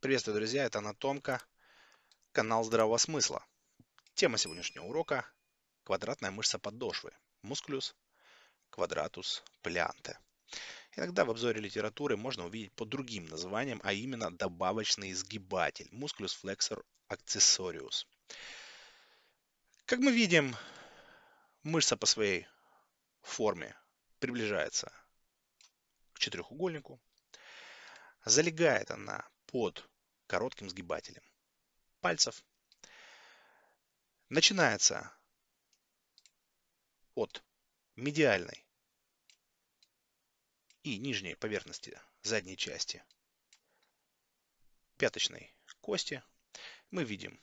Приветствую, друзья, это Анатомка, канал здравого смысла. Тема сегодняшнего урока – квадратная мышца подошвы, мускулюс квадратус плеанте. Иногда в обзоре литературы можно увидеть под другим названием, а именно добавочный изгибатель – мускулюс флексор аксессориус. Как мы видим, мышца по своей форме приближается к четырехугольнику. Залегает она под коротким сгибателем пальцев. Начинается от медиальной и нижней поверхности задней части пяточной кости. Мы видим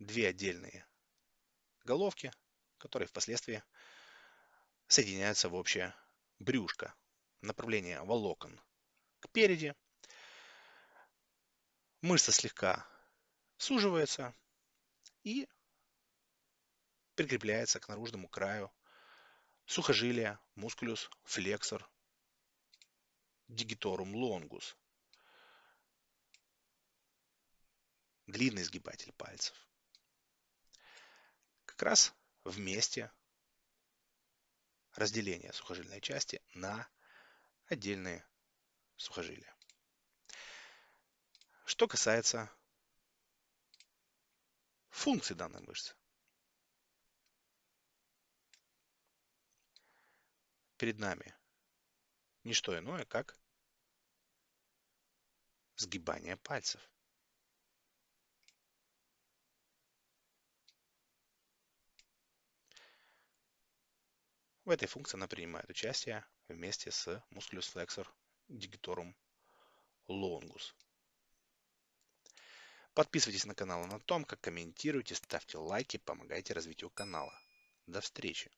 две отдельные головки, которые впоследствии соединяются в общее брюшко, направление волокон к переди мышца слегка суживается и прикрепляется к наружному краю сухожилия, мускулюс, флексор, дигиторум лонгус. Длинный сгибатель пальцев. Как раз вместе разделение сухожильной части на отдельные сухожилия. Что касается функции данной мышцы. Перед нами не что иное, как сгибание пальцев. В этой функции она принимает участие вместе с musculus флексор дигиторум longus – Подписывайтесь на канал том как комментируйте, ставьте лайки, помогайте развитию канала. До встречи!